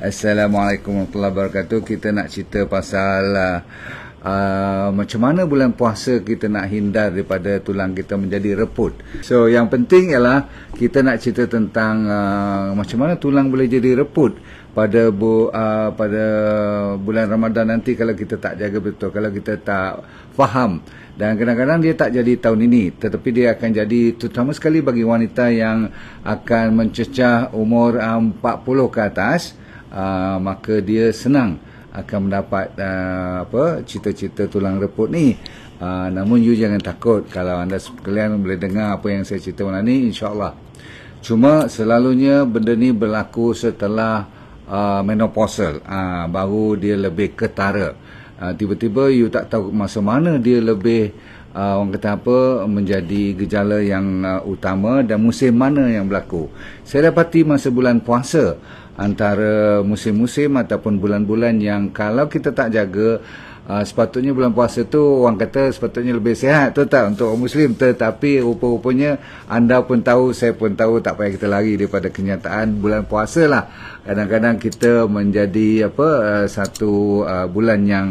Assalamualaikum warahmatullahi wabarakatuh. Kita nak cerita pasal uh, uh, macam mana bulan puasa kita nak hindar daripada tulang kita menjadi reput. So yang penting ialah kita nak cerita tentang uh, macam mana tulang boleh jadi reput pada bu, uh, pada bulan Ramadan nanti kalau kita tak jaga betul, kalau kita tak faham dan kadang-kadang dia tak jadi tahun ini tetapi dia akan jadi terutama sekali bagi wanita yang akan mencecah umur um, uh, 40 ke atas Ah, maka dia senang akan mendapat uh, apa cita-cita tulang reput ni. Uh, namun you jangan takut kalau anda sekalian boleh dengar apa yang saya cerita malam ni insyaallah. Cuma selalunya benda ni berlaku setelah uh, menopausal uh, baru dia lebih ketara. Uh, tiba-tiba you tak tahu masa mana dia lebih uh, orang kata apa menjadi gejala yang uh, utama dan musim mana yang berlaku. Saya dapati masa bulan puasa antara musim-musim ataupun bulan-bulan yang kalau kita tak jaga Uh, sepatutnya bulan puasa tu orang kata sepatutnya lebih sihat tu tak untuk orang Muslim tetapi rupa-rupanya anda pun tahu saya pun tahu tak payah kita lari daripada kenyataan bulan puasa lah kadang-kadang kita menjadi apa uh, satu uh, bulan yang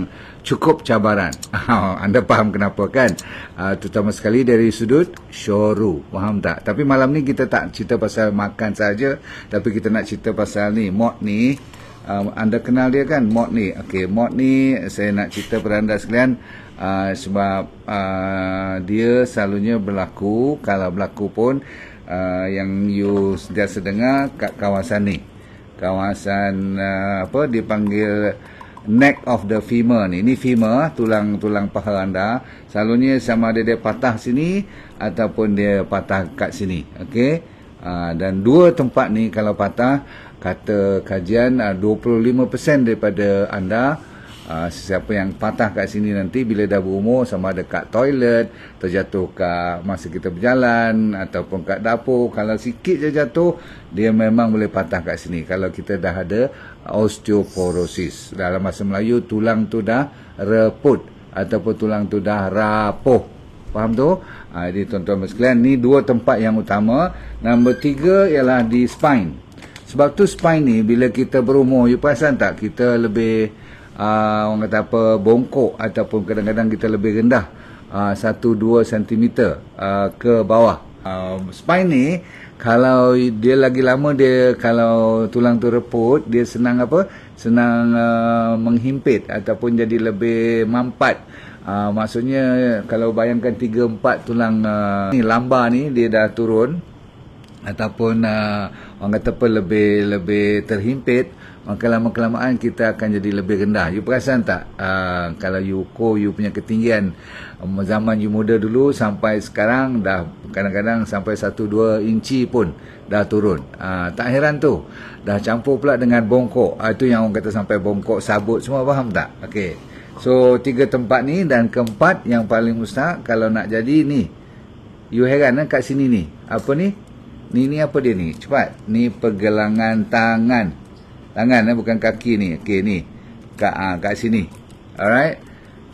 cukup cabaran anda faham kenapa kan uh, terutama sekali dari sudut syuru faham tak tapi malam ni kita tak cerita pasal makan saja tapi kita nak cerita pasal ni mod ni uh, anda kenal dia kan mod ni okey mod ni saya nak cerita pada anda sekalian uh, sebab uh, dia selalunya berlaku kalau berlaku pun uh, yang you sentiasa dengar kat kawasan ni kawasan uh, apa dipanggil neck of the femur ni ni femur tulang-tulang paha anda selalunya sama ada dia patah sini ataupun dia patah kat sini okey uh, dan dua tempat ni kalau patah kata kajian ah, uh, 25% daripada anda uh, sesiapa yang patah kat sini nanti bila dah berumur sama ada kat toilet terjatuh kat masa kita berjalan ataupun kat dapur kalau sikit je jatuh dia memang boleh patah kat sini kalau kita dah ada osteoporosis dalam bahasa Melayu tulang tu dah reput ataupun tulang tu dah rapuh faham tu? Ha, jadi tuan-tuan sekalian ni dua tempat yang utama nombor tiga ialah di spine sebab tu spine ni bila kita berumur you perasan tak kita lebih uh, orang kata apa bongkok ataupun kadang-kadang kita lebih rendah uh, dua sentimeter uh, ke bawah. Uh, spine ni kalau dia lagi lama dia kalau tulang tu reput dia senang apa? Senang uh, menghimpit ataupun jadi lebih mampat. Uh, maksudnya kalau bayangkan 3 4 tulang uh, ni lambar ni dia dah turun ataupun uh, orang kata apa lebih lebih terhimpit maka lama-kelamaan kita akan jadi lebih rendah you perasan tak uh, kalau you ukur you punya ketinggian um, zaman you muda dulu sampai sekarang dah kadang-kadang sampai 1 2 inci pun dah turun uh, tak heran tu dah campur pula dengan bongkok uh, itu yang orang kata sampai bongkok sabut semua faham tak okey so tiga tempat ni dan keempat yang paling mustahak kalau nak jadi ni you heran kan kat sini ni apa ni Ni ni apa dia ni? Cepat. Ni pergelangan tangan. Tangan eh bukan kaki ni. Okey ni. Kat ah kat sini. Alright.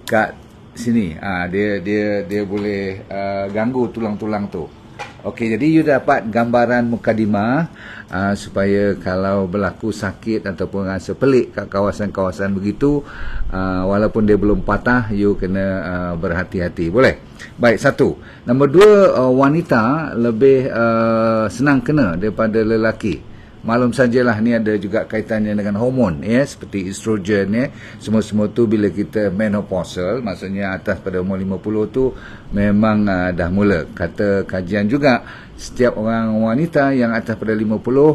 Kat sini. Ah dia dia dia boleh uh, ganggu tulang-tulang tu. Okey, jadi you dapat gambaran mukadimah uh, supaya kalau berlaku sakit ataupun rasa pelik kat kawasan-kawasan begitu, uh, walaupun dia belum patah, you kena uh, berhati-hati. Boleh? Baik, satu. Nombor dua, uh, wanita lebih uh, senang kena daripada lelaki. Malum sajalah ni ada juga kaitannya dengan hormon ya seperti estrogen ya semua-semua tu bila kita menopausal maksudnya atas pada umur 50 tu memang uh, dah mula kata kajian juga setiap orang wanita yang atas pada 50 uh, ah,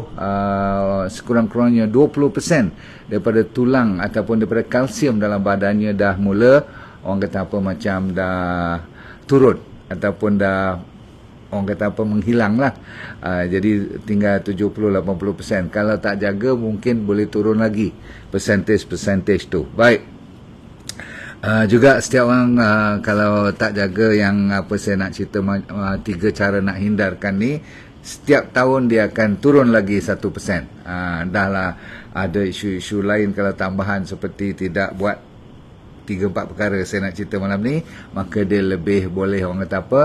sekurang-kurangnya 20% daripada tulang ataupun daripada kalsium dalam badannya dah mula orang kata apa macam dah turun ataupun dah orang kata apa menghilang lah uh, ah, jadi tinggal 70-80% kalau tak jaga mungkin boleh turun lagi percentage-percentage tu baik Uh, juga setiap orang uh, kalau tak jaga yang apa saya nak cerita uh, tiga cara nak hindarkan ni setiap tahun dia akan turun lagi 1% uh, dahlah ada isu-isu lain kalau tambahan seperti tidak buat tiga empat perkara saya nak cerita malam ni maka dia lebih boleh orang kata apa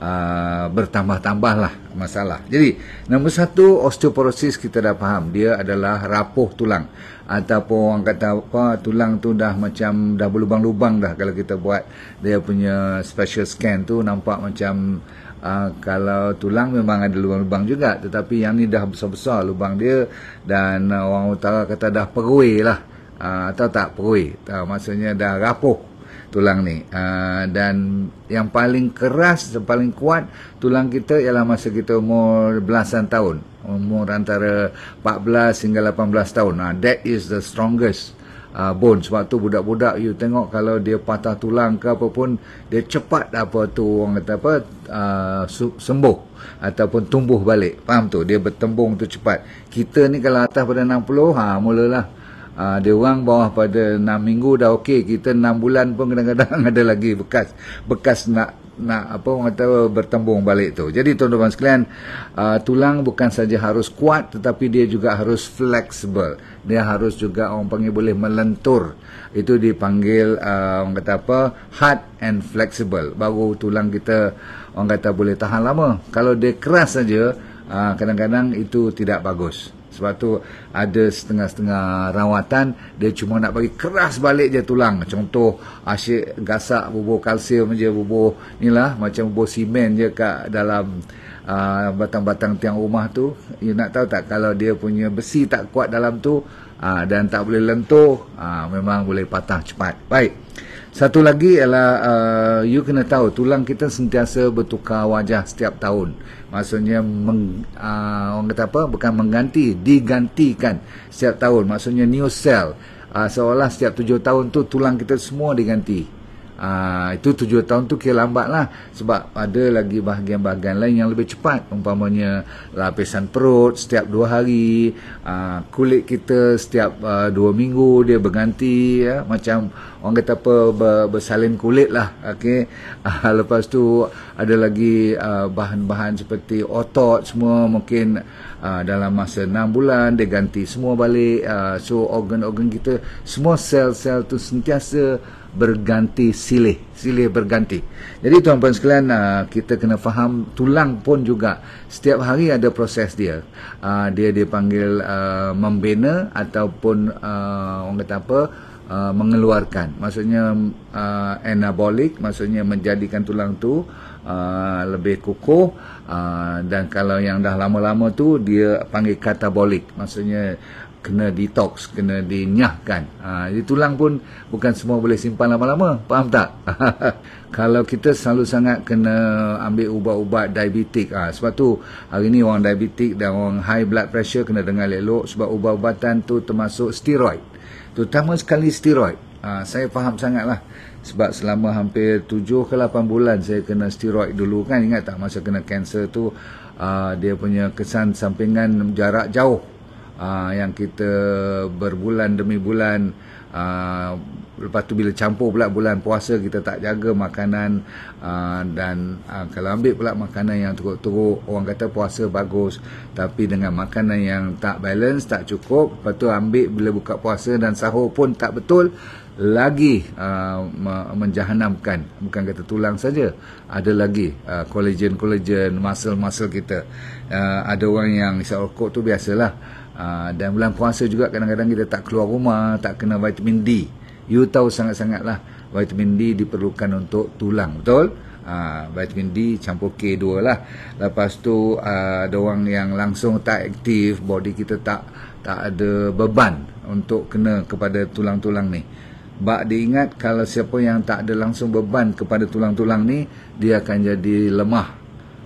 uh, bertambah-tambah lah masalah jadi nombor satu osteoporosis kita dah faham dia adalah rapuh tulang ataupun orang kata apa tulang tu dah macam dah berlubang-lubang dah kalau kita buat dia punya special scan tu nampak macam Uh, kalau tulang memang ada lubang-lubang juga tetapi yang ni dah besar-besar lubang dia dan uh, orang utara kata dah perui lah Ah, atau tak perui tahu maksudnya dah rapuh tulang ni uh, dan yang paling keras dan paling kuat tulang kita ialah masa kita umur belasan tahun umur antara 14 hingga 18 tahun uh, that is the strongest uh, bone sebab tu budak-budak you tengok kalau dia patah tulang ke apa pun dia cepat apa tu orang kata apa uh, sembuh ataupun tumbuh balik faham tu dia bertembung tu cepat kita ni kalau atas pada 60 ha mulalah Uh, dia orang bawah pada 6 minggu dah okey. Kita 6 bulan pun kadang-kadang ada lagi bekas. Bekas nak nak apa orang kata bertembung balik tu. Jadi tuan-tuan sekalian, uh, tulang bukan saja harus kuat tetapi dia juga harus fleksibel Dia harus juga orang panggil boleh melentur. Itu dipanggil uh, orang kata apa? Hard and flexible. Baru tulang kita orang kata boleh tahan lama. Kalau dia keras saja, uh, kadang-kadang itu tidak bagus. Sebab tu ada setengah-setengah rawatan dia cuma nak bagi keras balik je tulang. Contoh asyik gasak bubur kalsium je bubur ni lah macam bubur simen je kat dalam uh, batang-batang tiang rumah tu. You nak tahu tak kalau dia punya besi tak kuat dalam tu uh, dan tak boleh lentur uh, memang boleh patah cepat. Baik. Satu lagi ialah uh, you kena tahu tulang kita sentiasa bertukar wajah setiap tahun. Maksudnya meng, uh, orang kata apa? Bukan mengganti, digantikan setiap tahun. Maksudnya new cell. Uh, seolah setiap tujuh tahun tu tulang kita semua diganti. Ha, itu tujuh tahun tu kira lambat lah sebab ada lagi bahagian-bahagian lain yang lebih cepat umpamanya lapisan perut setiap dua hari ha, kulit kita setiap ha, dua minggu dia berganti ya, macam orang kata apa bersalin kulit lah okay. ha, lepas tu ada lagi bahan-bahan seperti otot semua mungkin ha, dalam masa enam bulan dia ganti semua balik ha, so organ-organ kita semua sel-sel tu sentiasa berganti silih silih berganti jadi tuan-tuan sekalian uh, kita kena faham tulang pun juga setiap hari ada proses dia uh, dia dipanggil uh, membina ataupun uh, orang kata apa Uh, mengeluarkan maksudnya uh, anabolik maksudnya menjadikan tulang tu uh, lebih kukuh uh, dan kalau yang dah lama-lama tu dia panggil katabolik maksudnya kena detox, kena dinyahkan. Ha, jadi tulang pun bukan semua boleh simpan lama-lama. Faham tak? Kalau kita selalu sangat kena ambil ubat-ubat diabetik. Ha, sebab tu hari ni orang diabetik dan orang high blood pressure kena dengar elok. Sebab ubat-ubatan tu termasuk steroid. Terutama sekali steroid. Ha, saya faham sangatlah. Sebab selama hampir 7 ke 8 bulan saya kena steroid dulu kan. Ingat tak masa kena kanser tu. Uh, dia punya kesan sampingan jarak jauh Ah, yang kita berbulan demi bulan uh, lepas tu bila campur pula bulan puasa kita tak jaga makanan uh, dan uh, kalau ambil pula makanan yang teruk-teruk orang kata puasa bagus tapi dengan makanan yang tak balance tak cukup lepas tu ambil bila buka puasa dan sahur pun tak betul lagi uh, menjahanamkan bukan kata tulang saja ada lagi kolagen-kolagen uh, muscle-muscle kita uh, ada orang yang isap rokok tu biasalah Ah, dan bulan puasa juga kadang-kadang kita tak keluar rumah, tak kena vitamin D. You tahu sangat-sangatlah vitamin D diperlukan untuk tulang, betul? Uh, vitamin D campur K2 lah lepas tu ah, ada uh, orang yang langsung tak aktif body kita tak tak ada beban untuk kena kepada tulang-tulang ni bak diingat kalau siapa yang tak ada langsung beban kepada tulang-tulang ni dia akan jadi lemah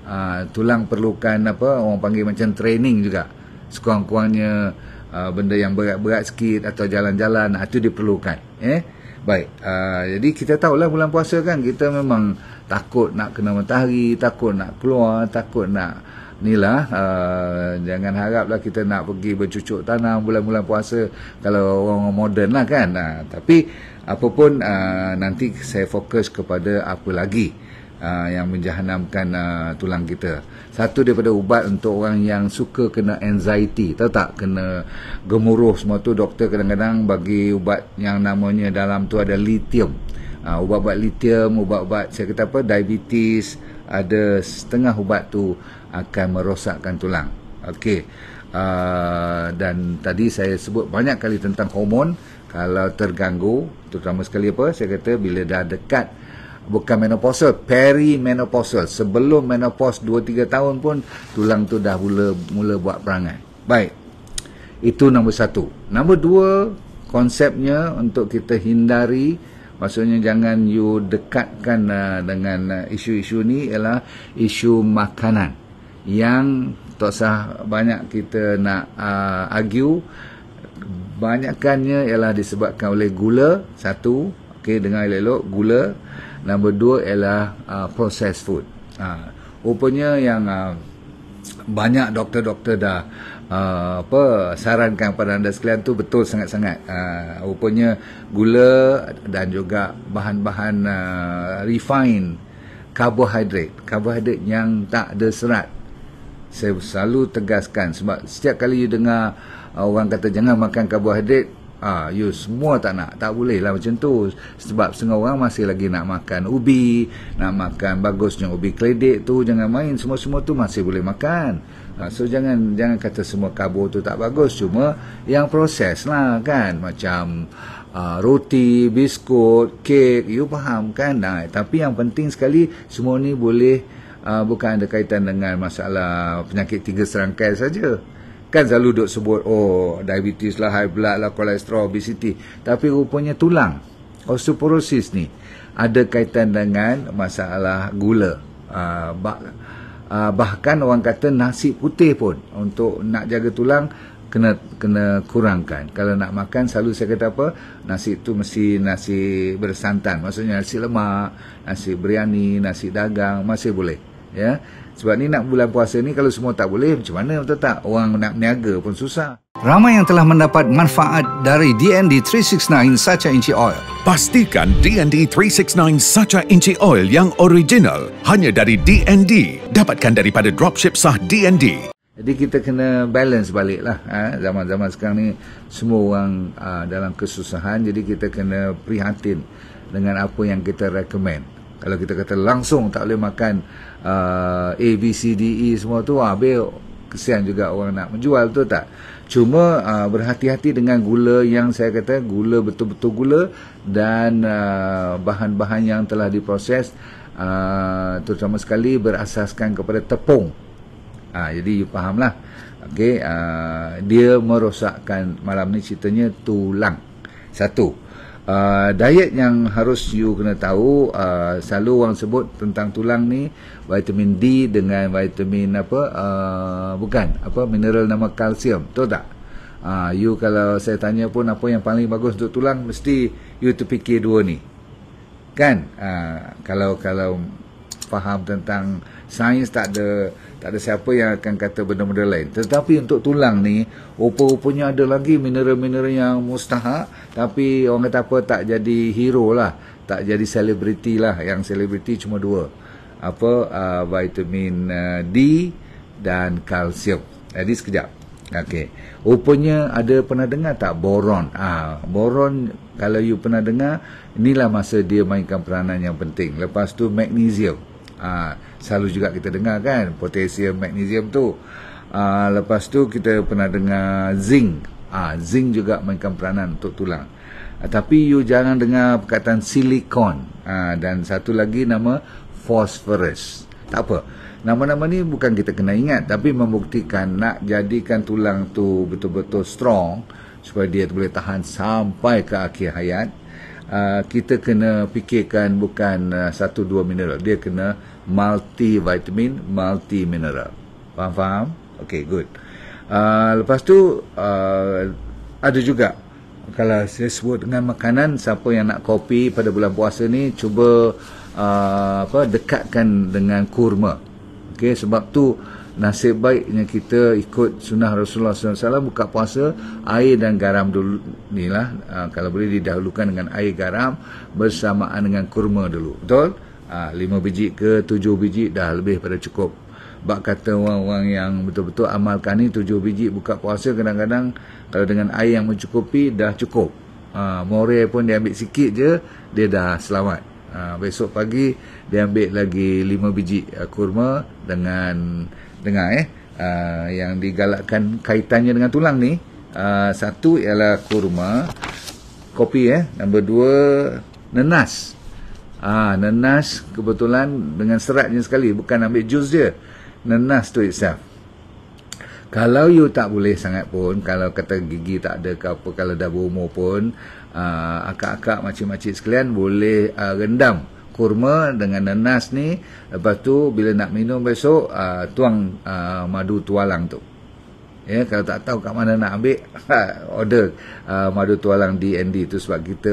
uh, tulang perlukan apa orang panggil macam training juga sekurang-kurangnya uh, benda yang berat-berat sikit atau jalan-jalan itu diperlukan eh baik uh, jadi kita tahulah bulan puasa kan kita memang takut nak kena matahari takut nak keluar takut nak Inilah, uh, jangan haraplah kita nak pergi bercucuk tanam bulan-bulan puasa kalau orang moden lah kan. Uh, tapi apapun uh, nanti saya fokus kepada apa lagi uh, yang menjahanamkan uh, tulang kita. Satu daripada ubat untuk orang yang suka kena anxiety, tahu tak? Kena gemuruh semua tu, doktor kadang-kadang bagi ubat yang namanya dalam tu ada lithium. Uh, ubat-ubat lithium, ubat-ubat saya kata apa, diabetes, ada setengah ubat tu akan merosakkan tulang. Okey. Uh, dan tadi saya sebut banyak kali tentang hormon kalau terganggu terutama sekali apa saya kata bila dah dekat bukan menopausal perimenopausal sebelum menopause 2 3 tahun pun tulang tu dah mula mula buat perangai baik itu nombor satu nombor dua konsepnya untuk kita hindari maksudnya jangan you dekatkan uh, dengan uh, isu-isu ni ialah isu makanan yang tak sah banyak kita nak uh, argue banyakkannya ialah disebabkan oleh gula satu okey dengan elok-elok gula Nombor dua ialah uh, processed food. Uh, rupanya yang uh, banyak doktor-doktor dah uh, apa sarankan kepada anda sekalian tu betul sangat-sangat. Uh, rupanya gula dan juga bahan-bahan uh, refined karbohidrat. Karbohidrat yang tak ada serat. Saya selalu tegaskan sebab setiap kali you dengar uh, orang kata jangan makan karbohidrat, ha, you semua tak nak tak boleh lah macam tu sebab setengah orang masih lagi nak makan ubi nak makan bagusnya ubi kledek tu jangan main semua-semua tu masih boleh makan ha, so jangan jangan kata semua kabo tu tak bagus cuma yang proses lah kan macam Uh, roti, biskut, kek, you faham kan? Nah, ha, tapi yang penting sekali semua ni boleh uh, bukan ada kaitan dengan masalah penyakit tiga serangkai saja. Kan selalu duk sebut oh diabetes lah, high blood lah, kolesterol, obesity. Tapi rupanya tulang, osteoporosis ni ada kaitan dengan masalah gula. Ah, ah, bahkan orang kata nasi putih pun untuk nak jaga tulang kena kena kurangkan. Kalau nak makan selalu saya kata apa? Nasi tu mesti nasi bersantan. Maksudnya nasi lemak, nasi biryani, nasi dagang masih boleh. Ya. Yeah. Sebab ni nak bulan puasa ni kalau semua tak boleh macam mana betul tak? Orang nak niaga pun susah. Ramai yang telah mendapat manfaat dari DND 369 Sacha Inci Oil. Pastikan DND 369 Sacha Inci Oil yang original hanya dari DND. Dapatkan daripada dropship sah DND. Jadi kita kena balance balik lah ha? Zaman-zaman sekarang ni Semua orang uh, dalam kesusahan Jadi kita kena prihatin Dengan apa yang kita recommend kalau kita kata langsung tak boleh makan uh, A, B, C, D, E semua tu ah, habis kesian juga orang nak menjual tu tak cuma uh, berhati-hati dengan gula yang saya kata gula betul-betul gula dan uh, bahan-bahan yang telah diproses uh, terutama sekali berasaskan kepada tepung uh, jadi you fahamlah okay, uh, dia merosakkan malam ni ceritanya tulang satu Ah, diet yang harus you kena tahu uh, selalu orang sebut tentang tulang ni vitamin D dengan vitamin apa uh, bukan apa mineral nama kalsium betul tak uh, you kalau saya tanya pun apa yang paling bagus untuk tulang mesti you tu fikir dua ni kan uh, kalau kalau faham tentang sains tak ada tak ada siapa yang akan kata benda-benda lain tetapi untuk tulang ni rupa-rupanya ada lagi mineral-mineral yang mustahak tapi orang kata apa tak jadi hero lah tak jadi selebriti lah yang selebriti cuma dua apa uh, vitamin uh, D dan kalsium jadi sekejap Okey. Rupanya ada pernah dengar tak boron? Ah, boron kalau you pernah dengar, inilah masa dia mainkan peranan yang penting. Lepas tu magnesium ha, selalu juga kita dengar kan potassium magnesium tu ha, lepas tu kita pernah dengar zinc ha, zinc juga mainkan peranan untuk tulang ha, tapi you jangan dengar perkataan silikon ha, dan satu lagi nama phosphorus tak apa Nama-nama ni bukan kita kena ingat tapi membuktikan nak jadikan tulang tu betul-betul strong supaya dia boleh tahan sampai ke akhir hayat uh, kita kena fikirkan bukan uh, satu dua mineral dia kena multivitamin, multimineral. Faham faham? Okay, good. Uh, lepas tu uh, ada juga kalau saya sebut dengan makanan siapa yang nak kopi pada bulan puasa ni cuba uh, apa dekatkan dengan kurma. Okay, sebab tu nasib baiknya kita ikut sunnah Rasulullah SAW buka puasa air dan garam dulu ni lah uh, kalau boleh didahulukan dengan air garam bersamaan dengan kurma dulu betul Ha, ah, 5 biji ke 7 biji dah lebih pada cukup. Bak kata orang-orang yang betul-betul amalkan ni 7 biji buka puasa kadang-kadang kalau dengan air yang mencukupi dah cukup. Ha, ah, more pun dia ambil sikit je dia dah selamat. Ha, besok pagi dia ambil lagi 5 biji uh, kurma dengan dengar eh uh, yang digalakkan kaitannya dengan tulang ni. Uh, satu ialah kurma kopi eh nombor dua nenas Ah, nenas kebetulan dengan seratnya sekali. Bukan ambil jus dia. Nenas tu itself. Kalau you tak boleh sangat pun, kalau kata gigi tak ada ke apa, kalau dah berumur pun, uh, akak-akak macam-macam sekalian boleh uh, rendam kurma dengan nenas ni. Lepas tu, bila nak minum besok, uh, tuang uh, madu tualang tu ya kalau tak tahu kat mana nak ambil ha, order uh, madu tualang DND tu sebab kita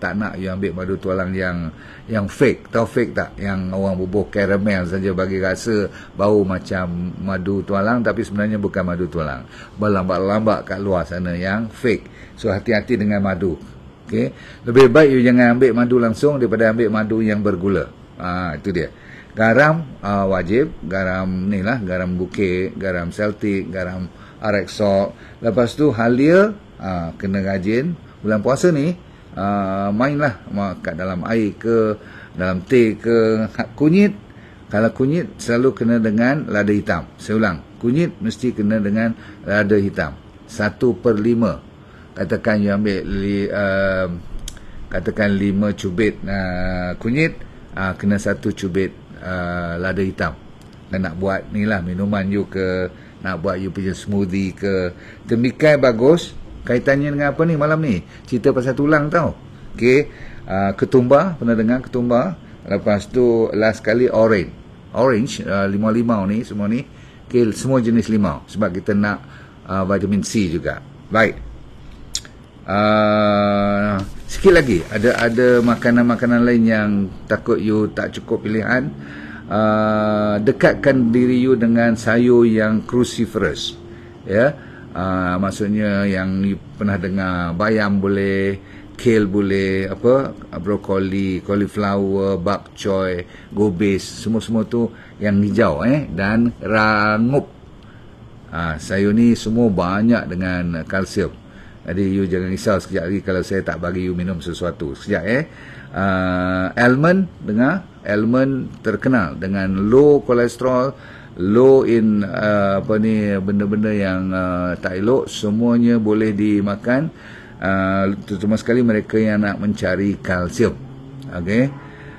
tak nak you ambil madu tualang yang yang fake tahu fake tak yang orang bubuh karamel saja bagi rasa bau macam madu tualang tapi sebenarnya bukan madu tualang berlambak-lambak kat luar sana yang fake so hati-hati dengan madu okey lebih baik you jangan ambil madu langsung daripada ambil madu yang bergula ah itu dia garam uh, wajib garam ni lah garam buke, garam selti, garam arak salt lepas tu halia uh, kena rajin bulan puasa ni uh, lah, kat dalam air ke dalam teh ke kunyit kalau kunyit selalu kena dengan lada hitam saya ulang kunyit mesti kena dengan lada hitam 1 per 5 katakan you ambil li, uh, katakan 5 cubit uh, kunyit uh, kena 1 cubit uh, lada hitam dan nak buat ni lah minuman you ke nak buat you punya smoothie ke demikian bagus kaitannya dengan apa ni malam ni cerita pasal tulang tau Okay, uh, ketumbar pernah dengar ketumba. lepas tu last kali orange orange uh, limau-limau ni semua ni ok semua jenis limau sebab kita nak uh, vitamin C juga baik uh, sikit lagi ada ada makanan-makanan lain yang takut you tak cukup pilihan uh, dekatkan diri you dengan sayur yang cruciferous ya yeah? uh, maksudnya yang you pernah dengar bayam boleh kale boleh apa brokoli cauliflower bok choy gobes semua-semua tu yang hijau eh dan rangup uh, ah, sayur ni semua banyak dengan kalsium jadi you jangan risau sekejap lagi kalau saya tak bagi you minum sesuatu. Sekejap eh. Uh, almond dengar almond terkenal dengan low kolesterol low in uh, apa ni benda-benda yang uh, tak elok semuanya boleh dimakan uh, terutama sekali mereka yang nak mencari kalsium okay?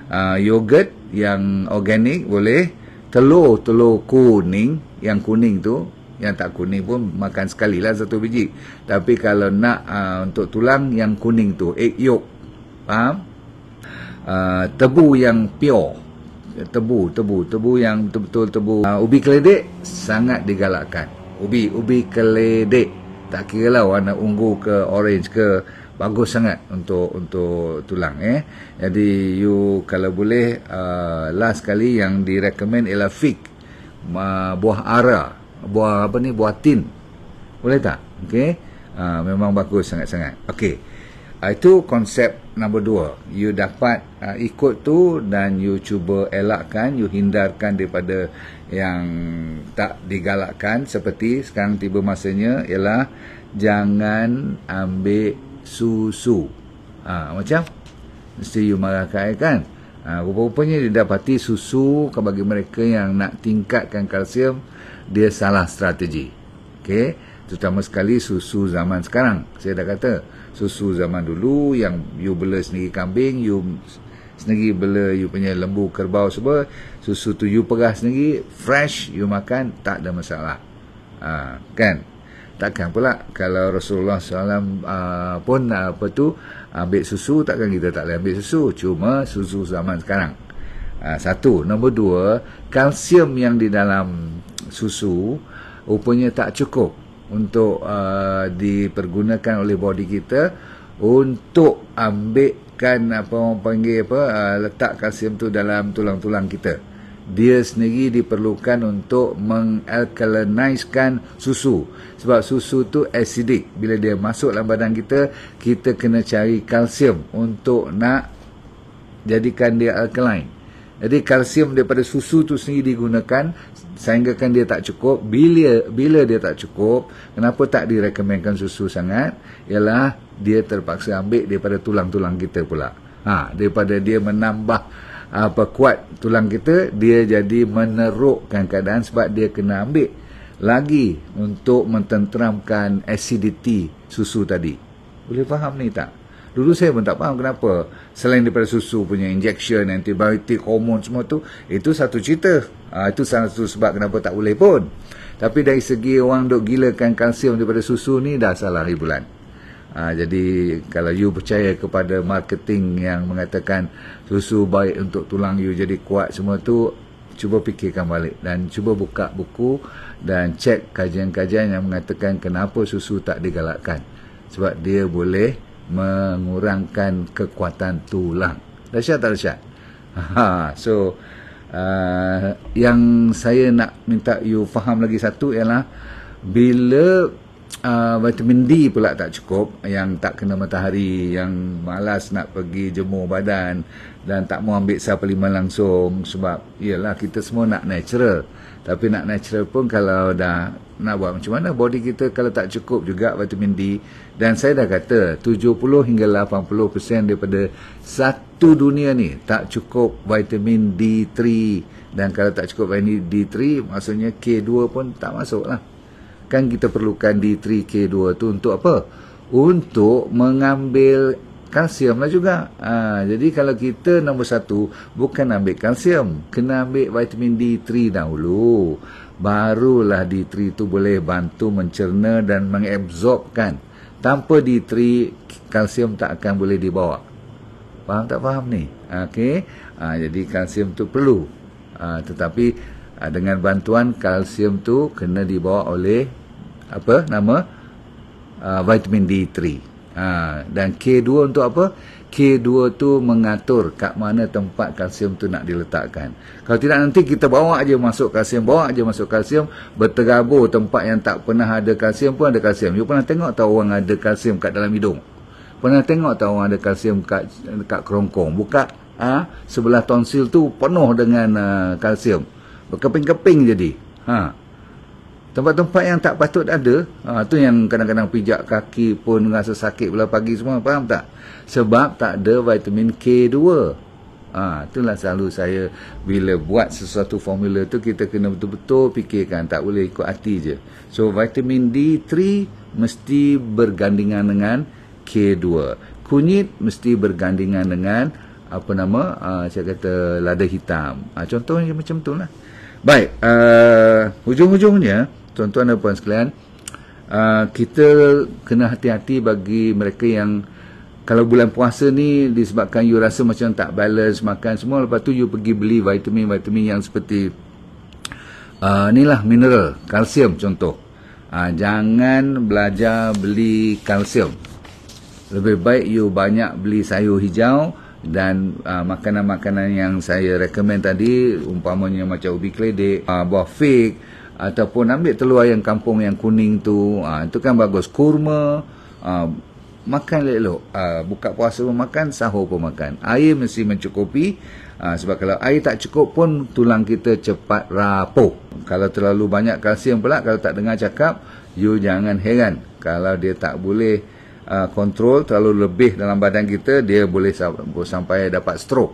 uh, yogurt yang organik boleh telur telur kuning yang kuning tu yang tak kuning pun makan sekali lah satu biji. Tapi kalau nak uh, untuk tulang yang kuning tu, egg yolk. Faham? Uh, tebu yang pure. Tebu, tebu, tebu yang betul-betul tebu. Uh, ubi keledek sangat digalakkan. Ubi, ubi keledek. Tak kira lah warna ungu ke orange ke bagus sangat untuk untuk tulang eh. Jadi you kalau boleh uh, last kali yang direkomend ialah fig. Uh, buah ara buah apa ni buah tin boleh tak okey uh, memang bagus sangat-sangat okey uh, itu konsep nombor dua you dapat uh, ikut tu dan you cuba elakkan you hindarkan daripada yang tak digalakkan seperti sekarang tiba masanya ialah jangan ambil susu ha, macam mesti you marah kan ha, rupa-rupanya dia dapati susu bagi mereka yang nak tingkatkan kalsium dia salah strategi. Okey, terutama sekali susu zaman sekarang. Saya dah kata, susu zaman dulu yang you bela sendiri kambing, you sendiri bela you punya lembu kerbau semua, susu tu you perah sendiri, fresh, you makan, tak ada masalah. Ha, kan? Takkan pula kalau Rasulullah SAW uh, ah, pun apa tu ambil susu, takkan kita tak boleh ambil susu. Cuma susu zaman sekarang. Uh, satu. Nombor dua, kalsium yang di dalam susu rupanya tak cukup untuk uh, dipergunakan oleh body kita untuk ambilkan apa orang panggil apa uh, letak kalsium tu dalam tulang-tulang kita. Dia sendiri diperlukan untuk mengalkalinisekan susu sebab susu tu asidik Bila dia masuk dalam badan kita, kita kena cari kalsium untuk nak jadikan dia alkaline. Jadi kalsium daripada susu tu sendiri digunakan sehingga kan dia tak cukup. Bila bila dia tak cukup, kenapa tak direkomendkan susu sangat? Ialah dia terpaksa ambil daripada tulang-tulang kita pula. Ha, daripada dia menambah apa kuat tulang kita, dia jadi menerukkan keadaan sebab dia kena ambil lagi untuk mententeramkan acidity susu tadi. Boleh faham ni tak? Dulu saya pun tak faham kenapa selain daripada susu punya injection antibiotik hormon semua tu itu satu cerita ha, itu salah satu sebab kenapa tak boleh pun tapi dari segi orang dok gilakan kalsium daripada susu ni dah salah ribulan ha, ah, jadi kalau you percaya kepada marketing yang mengatakan susu baik untuk tulang you jadi kuat semua tu cuba fikirkan balik dan cuba buka buku dan cek kajian-kajian yang mengatakan kenapa susu tak digalakkan sebab dia boleh mengurangkan kekuatan tulang. Dahsyat tak dahsyat? Ha, so, uh, yang saya nak minta you faham lagi satu ialah bila uh, vitamin D pula tak cukup, yang tak kena matahari, yang malas nak pergi jemur badan dan tak mau ambil suplemen langsung sebab ialah kita semua nak natural. Tapi nak natural pun kalau dah nak buat macam mana body kita kalau tak cukup juga vitamin D dan saya dah kata 70 hingga 80% daripada satu dunia ni tak cukup vitamin D3 dan kalau tak cukup vitamin D3 maksudnya K2 pun tak masuk lah kan kita perlukan D3 K2 tu untuk apa? untuk mengambil kalsium lah juga. Ha, jadi kalau kita nombor satu, bukan ambil kalsium. Kena ambil vitamin D3 dahulu. Barulah D3 tu boleh bantu mencerna dan mengabsorbkan. Tanpa D3, kalsium tak akan boleh dibawa. Faham tak faham ni? Okey. Ha, jadi kalsium tu perlu. Ha, tetapi ha, dengan bantuan kalsium tu kena dibawa oleh apa nama uh, vitamin D3. Ha, dan K2 untuk apa? K2 tu mengatur kat mana tempat kalsium tu nak diletakkan. Kalau tidak nanti kita bawa aje masuk kalsium, bawa aje masuk kalsium, bertergabur tempat yang tak pernah ada kalsium pun ada kalsium. You pernah tengok tak orang ada kalsium kat dalam hidung? Pernah tengok tak orang ada kalsium kat, kat kerongkong? Buka ha, sebelah tonsil tu penuh dengan uh, kalsium. Berkeping-keping jadi. Haa. Tempat-tempat yang tak patut ada, ha, tu yang kadang-kadang pijak kaki pun rasa sakit bila pagi semua, faham tak? Sebab tak ada vitamin K2. Ha, itulah selalu saya bila buat sesuatu formula tu, kita kena betul-betul fikirkan. Tak boleh ikut hati je. So, vitamin D3 mesti bergandingan dengan K2. Kunyit mesti bergandingan dengan, apa nama, ha, saya kata lada hitam. Ha, contohnya macam tu lah. Baik, uh, hujung-hujungnya, tuan-tuan dan puan sekalian uh, kita kena hati-hati bagi mereka yang kalau bulan puasa ni disebabkan you rasa macam tak balance makan semua lepas tu you pergi beli vitamin-vitamin yang seperti uh, lah mineral kalsium contoh uh, jangan belajar beli kalsium lebih baik you banyak beli sayur hijau dan uh, makanan-makanan yang saya rekomen tadi umpamanya macam ubi kledek, uh, buah fig ataupun ambil telur ayam kampung yang kuning tu ha, itu kan bagus kurma ha, makan elok-elok ha, buka puasa pun makan sahur pun makan air mesti mencukupi ha, sebab kalau air tak cukup pun tulang kita cepat rapuh kalau terlalu banyak kalsium pula kalau tak dengar cakap you jangan heran kalau dia tak boleh uh, kontrol terlalu lebih dalam badan kita dia boleh sampai dapat stroke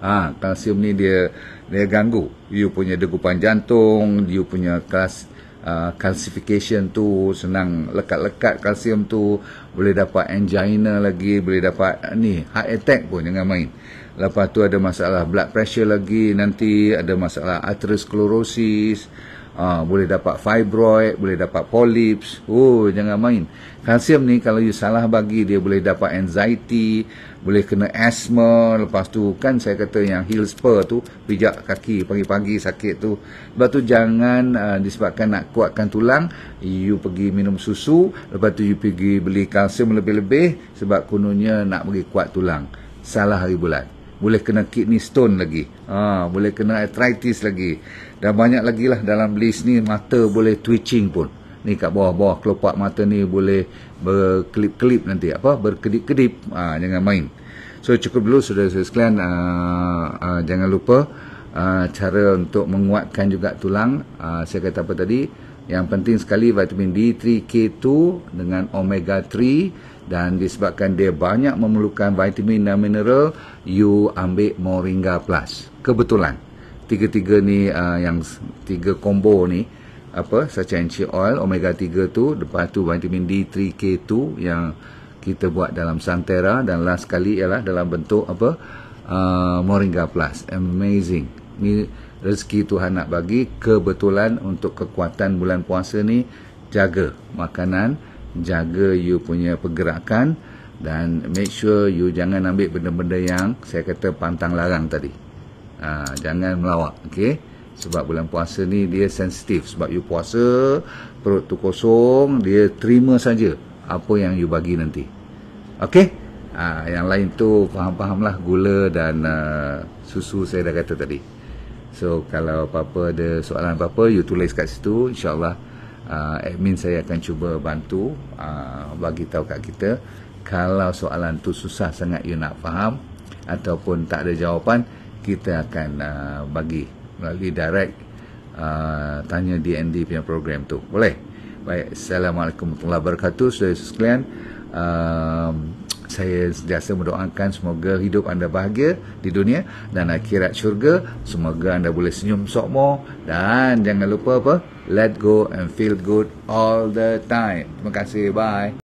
ha, kalsium ni dia dia ganggu you punya degupan jantung you punya kelas uh, calcification tu senang lekat-lekat kalsium tu boleh dapat angina lagi boleh dapat uh, ni heart attack pun jangan main lepas tu ada masalah blood pressure lagi nanti ada masalah atherosclerosis uh, boleh dapat fibroid boleh dapat polyps oh jangan main kalsium ni kalau you salah bagi dia boleh dapat anxiety boleh kena asma lepas tu kan saya kata yang heel spur tu pijak kaki pagi-pagi sakit tu lepas tu jangan uh, disebabkan nak kuatkan tulang you pergi minum susu lepas tu you pergi beli kalsium lebih-lebih sebab kononnya nak bagi kuat tulang salah hari bulan boleh kena kidney stone lagi ha, boleh kena arthritis lagi dan banyak lagi lah dalam list ni mata boleh twitching pun ni kat bawah-bawah kelopak mata ni boleh berkelip-kelip nanti apa berkedip-kedip ha, jangan main so cukup dulu sudah saya sekalian ha, ha, jangan lupa ha, cara untuk menguatkan juga tulang ha, saya kata apa tadi yang penting sekali vitamin D3 K2 dengan omega 3 dan disebabkan dia banyak memerlukan vitamin dan mineral you ambil moringa plus kebetulan tiga-tiga ni uh, yang tiga combo ni apa essential oil omega 3 tu lepas tu vitamin D 3K2 yang kita buat dalam Santera dan last sekali ialah dalam bentuk apa uh, Moringa Plus amazing ni rezeki Tuhan nak bagi kebetulan untuk kekuatan bulan puasa ni jaga makanan jaga you punya pergerakan dan make sure you jangan ambil benda-benda yang saya kata pantang larang tadi uh, jangan melawak okey sebab bulan puasa ni dia sensitif sebab you puasa perut tu kosong dia terima saja apa yang you bagi nanti okey ha, yang lain tu faham-faham lah gula dan uh, susu saya dah kata tadi so kalau apa-apa ada soalan apa-apa you tulis kat situ insyaallah uh, admin saya akan cuba bantu uh, bagi tahu kat kita kalau soalan tu susah sangat you nak faham ataupun tak ada jawapan kita akan uh, bagi melalui direct uh, tanya DND punya program tu. Boleh? Baik. Assalamualaikum warahmatullahi wabarakatuh. Saudara-saudara sekalian, uh, saya sentiasa mendoakan semoga hidup anda bahagia di dunia dan akhirat syurga. Semoga anda boleh senyum sokmo dan jangan lupa apa? Let go and feel good all the time. Terima kasih. Bye.